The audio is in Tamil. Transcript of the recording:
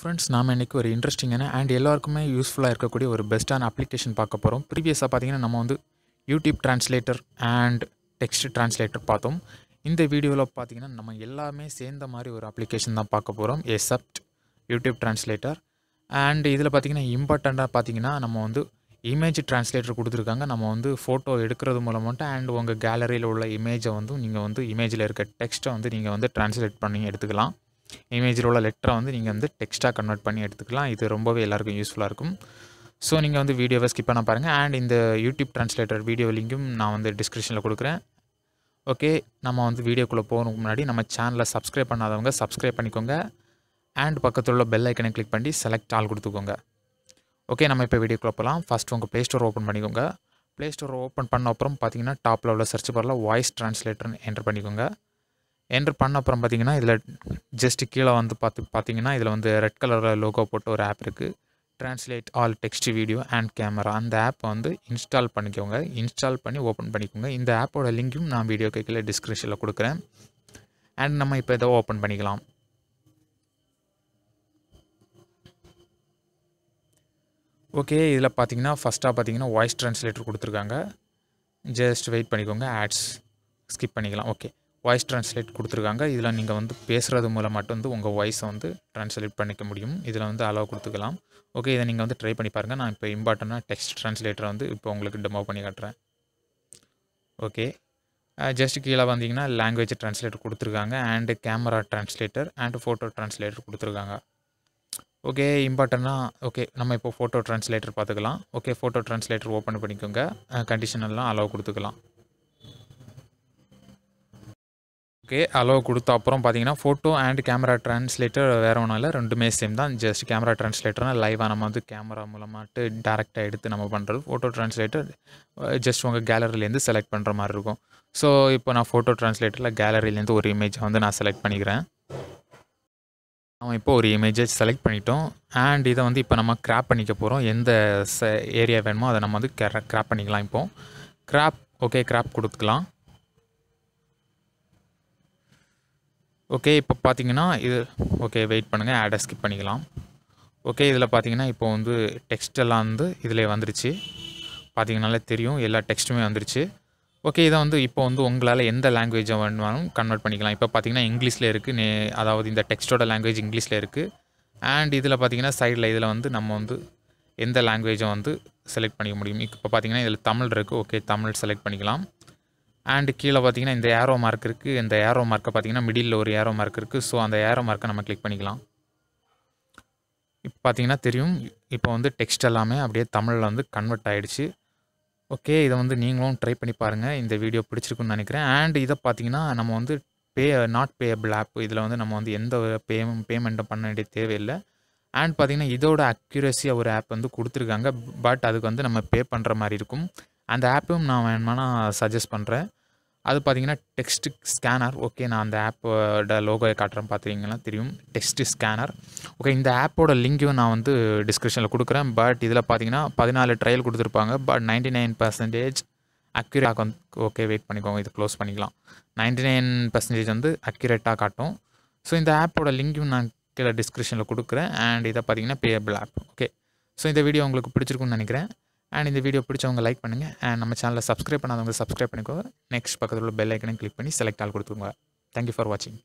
ஃப்ரெண்ட்ஸ் நாம் இன்றைக்கி ஒரு இன்ட்ரெஸ்டிங்கான அண்ட் எல்லாருக்குமே யூஸ்ஃபுல்லாக இருக்கக்கூடிய ஒரு பெஸ்ட்டான அப்ளிகேஷன் பார்க்க போகிறோம் ப்ரீவியஸாக பார்த்திங்கன்னா நம்ம வந்து YouTube translator and text translator பார்த்தோம் இந்த வீடியோவில் பார்த்திங்கன்னா நம்ம எல்லாமே சேர்ந்த மாதிரி ஒரு அப்ளிகேஷன் தான் பார்க்க போகிறோம் எக்ஸப்ட் யூடியூப் ட்ரான்ஸ்லேட்டர் அண்ட் இதில் பார்த்திங்கன்னா இம்பார்ட்டண்ட்டாக பார்த்திங்கன்னா நம்ம வந்து இமேஜ் ட்ரான்ஸ்லேட்டர் கொடுத்துருக்காங்க நம்ம வந்து ஃபோட்டோ எடுக்கிறது மூலமாகட்டும் அண்ட் உங்கள் கேலரியில் உள்ள இமேஜை வந்து நீங்கள் வந்து இமேஜில் இருக்க டெக்ஸ்ட்டை வந்து நீங்கள் வந்து ட்ரான்ஸ்லேட் பண்ணி எடுத்துக்கலாம் இமேஜில் உள்ள லெட்டரை வந்து நீங்கள் வந்து டெக்ஸ்ட்டாக கன்வெர்ட் பண்ணி எடுத்துக்கலாம் இது ரொம்பவே எல்லாருக்கும் யூஸ்ஃபுல்லாக இருக்கும் ஸோ நீங்கள் வந்து வீடியோவை ஸ்கிப் பண்ண பாருங்கள் அண்ட் இந்த யூடியூப் ட்ரான்ஸ்லேட்டர் வீடியோ லிங்கும் நான் வந்து டிஸ்கிரிப்ஷனில் கொடுக்குறேன் ஓகே நம்ம வந்து வீடியோக்குள்ளே போகணும் முன்னாடி நம்ம சேனலை சப்ஸ்கிரைப் பண்ணாதவங்க சப்ஸ்கிரைப் பண்ணிக்கோங்க அண்ட் பக்கத்தில் உள்ள பெல் ஐக்கனை கிளிக் பண்ணி செலக்ட் ஆல் கொடுத்துக்கோங்க ஓகே நம்ம இப்போ வீடியோக்குள்ளே போகலாம் ஃபஸ்ட் உங்கள் ப்ளே ஸ்டோர் ஓப்பன் பண்ணிக்கோங்க ப்ளே ஸ்டோர் ஓப்பன் பண்ண அப்புறம் பார்த்தீங்கன்னா டாப்பில் உள்ள சர்ச் பாரில் வாய்ஸ் ட்ரான்ஸ்லேட்டர்னு என்டர் பண்ணிக்கோங்க என்ட்ரு பண்ண அப்புறம் பார்த்தீங்கன்னா இதில் ஜஸ்ட்டு கீழே வந்து பார்த்து பார்த்தீங்கன்னா இதில் வந்து ரெட் கலரில் லோகோ போட்டு ஒரு ஆப் இருக்குது translate all text video and camera அந்த ஆப்பை வந்து இன்ஸ்டால் பண்ணிக்கோங்க இன்ஸ்டால் பண்ணி ஓப்பன் பண்ணிக்கோங்க இந்த ஆப்போட லிங்க்கும் நான் வீடியோ கேட்கல டிஸ்கிரிப்ஷனில் கொடுக்குறேன் அண்ட் நம்ம இப்போ இதை ஓப்பன் பண்ணிக்கலாம் ஓகே இதில் பார்த்தீங்கன்னா ஃபஸ்ட்டாக பார்த்தீங்கன்னா வாய்ஸ் ட்ரான்ஸ்லேட்டர் கொடுத்துருக்காங்க ஜஸ்ட் வெயிட் பண்ணிக்கோங்க ஆட்ஸ் ஸ்கிப் பண்ணிக்கலாம் ஓகே வாய்ஸ் ட்ரான்ஸ்லேட் கொடுத்துருக்காங்க இதில் நீங்கள் வந்து பேசுகிறது மூலம் மட்டும் வந்து உங்கள் வாய்ஸை வந்து ட்ரான்ஸ்லேட் பண்ணிக்க முடியும் இதில் வந்து அலோவ் கொடுத்துக்கலாம் ஓகே இதை நீங்கள் வந்து ட்ரை பண்ணி பாருங்கள் நான் இப்போ இம்பார்ட்டண்ட்டாக டெக்ஸ்ட் ட்ரான்ஸ்லேட்டரை வந்து இப்போ உங்களுக்கு டெமோ பண்ணி காட்டுறேன் ஓகே ஜஸ்ட் கீழே வந்தீங்கன்னா லாங்குவேஜ் ட்ரான்ஸ்லேட்டர் கொடுத்துருக்காங்க and camera translator and photo translator கொடுத்துருக்காங்க ஓகே இம்பார்ட்டண்ட்டாக ஓகே நம்ம இப்போ ஃபோட்டோ ட்ரான்ஸ்லேட்டர் பார்த்துக்கலாம் ஓகே ஃபோட்டோ ட்ரான்ஸ்லேட்டர் ஓப்பன் பண்ணிக்கோங்க கண்டிஷனெல்லாம் அலோவ் கொடுத்துக்கலாம் ஓகே அலோவ் கொடுத்த அப்புறம் பார்த்தீங்கன்னா ஃபோட்டோ அண்ட் கேமரா ட்ரான்ஸ்லேட்டர் வேறு ஒன்றும் இல்லை ரெண்டுமே சேம் தான் ஜஸ்ட் கேமரா ட்ரான்ஸ்லேட்டர்னால் லைவாக நம்ம வந்து கேமரா மூலமாக டேரெக்டாக எடுத்து நம்ம பண்ணுறது ஃபோட்டோ ட்ரான்ஸ்லேட்டர் ஜஸ்ட் உங்கள் கேலரிலேருந்து செலக்ட் பண்ணுற மாதிரி இருக்கும் ஸோ இப்போ நான் ஃபோட்டோ ட்ரான்ஸ்லேட்டரில் கேலரிலேருந்து ஒரு இமேஜை வந்து நான் செலக்ட் பண்ணிக்கிறேன் நம்ம இப்போ ஒரு இமேஜை செலக்ட் பண்ணிட்டோம் அண்ட் இதை வந்து இப்போ நம்ம கிராப் பண்ணிக்க போகிறோம் எந்த ஏரியா வேணுமோ அதை நம்ம வந்து கிராப் பண்ணிக்கலாம் இப்போது கிராப் ஓகே கிராப் கொடுத்துக்கலாம் ஓகே இப்போ பார்த்தீங்கன்னா இது ஓகே வெயிட் பண்ணுங்கள் ஆடை ஸ்கிப் பண்ணிக்கலாம் ஓகே இதில் பார்த்தீங்கன்னா இப்போ வந்து டெக்ஸ்ட் எல்லாம் வந்து இதில் வந்துருச்சு பார்த்தீங்கனாலே தெரியும் எல்லா டெக்ஸ்ட்டுமே வந்துருச்சு ஓகே இதை வந்து இப்போ வந்து உங்களால் எந்த லாங்குவேஜை வேணுமாலும் கன்வெர்ட் பண்ணிக்கலாம் இப்போ பார்த்தீங்கன்னா இங்கிலீஷில் இருக்குது நே அதாவது இந்த டெக்ஸ்ட்டோட லாங்குவேஜ் இங்கிலீஷில் இருக்குது அண்ட் இதில் பார்த்தீங்கன்னா சைடில் இதில் வந்து நம்ம வந்து எந்த லாங்குவேஜை வந்து செலக்ட் பண்ணிக்க முடியும் இப்போ பார்த்தீங்கன்னா இதில் தமிழ் இருக்குது ஓகே தமிழ் செலக்ட் பண்ணிக்கலாம் அண்டு கீழே பார்த்தீங்கன்னா இந்த ஏரோ மார்க் இருக்குது இந்த ஏரோ மார்க்கை பார்த்திங்கன்னா மிடில் ஒரு ஏரோ மார்க் இருக்குது ஸோ அந்த ஏரோ மார்க்கை நம்ம கிளிக் பண்ணிக்கலாம் இப்போ பார்த்தீங்கன்னா தெரியும் இப்போ வந்து டெக்ஸ்ட் எல்லாமே அப்படியே தமிழில் வந்து கன்வெர்ட் ஆகிடுச்சு ஓகே இதை வந்து நீங்களும் ட்ரை பண்ணி பாருங்கள் இந்த வீடியோ பிடிச்சிருக்குன்னு நினைக்கிறேன் அண்ட் இதை பார்த்தீங்கன்னா நம்ம வந்து பே நாட் பேயபிள் ஆப் இதில் வந்து நம்ம வந்து எந்த பேமெண்ட் பேமெண்ட்டும் பண்ண வேண்டிய தேவையில்லை அண்ட் பார்த்திங்கன்னா இதோட அக்யூரஸியாக ஒரு ஆப் வந்து கொடுத்துருக்காங்க பட் அதுக்கு வந்து நம்ம பே பண்ணுற மாதிரி இருக்கும் அந்த ஆப்பும் நான் வேணுமானா சஜஸ்ட் பண்ணுறேன் அது பார்த்தீங்கன்னா டெக்ஸ்ட் ஸ்கேனர் ஓகே நான் அந்த ஆப்போட லோகோயை காட்டுறேன் பார்த்துருங்களா தெரியும் டெக்ஸ்ட் ஸ்கேனர் ஓகே இந்த ஆப்போட லிங்க்கையும் நான் வந்து டிஸ்கிரிப்ஷனில் கொடுக்குறேன் பட் இதில் பார்த்தீங்கன்னா பதினாலு ட்ரையல் கொடுத்துருப்பாங்க but ninety nine percentage accurate வந்து ஓகே வெயிட் பண்ணிக்கோங்க இது க்ளோஸ் பண்ணிக்கலாம் நைன்டி நைன் பர்சன்டேஜ் வந்து அக்யூரேட்டாக காட்டும் ஸோ இந்த ஆப்போட லிங்க்கும் நான் கீழே டிஸ்கிரிப்ஷனில் கொடுக்குறேன் அண்ட் இதை பார்த்தீங்கன்னா பேபிள் ஆப் ஓகே ஸோ இந்த வீடியோ உங்களுக்கு பிடிச்சிருக்குன்னு நினைக்கிறேன் அண்ட் இந்த வீடியோ பிடிச்சவங்க லைக் பண்ணுங்கள் அண்ட் நம்ம சேனலில் சப்ஸ்கிரைப் பண்ணாதவங்க சப்ஸ்கிரைப் பண்ணிக்கோங்க நெக்ஸ்ட் பக்கத்தில் உள்ள பெல் ஐக்கனையும் கிளிக் பண்ணி செலக்ட் ஆல் கொடுத்துருங்க தேங்க்யூ ஃபார் வாட்சிங்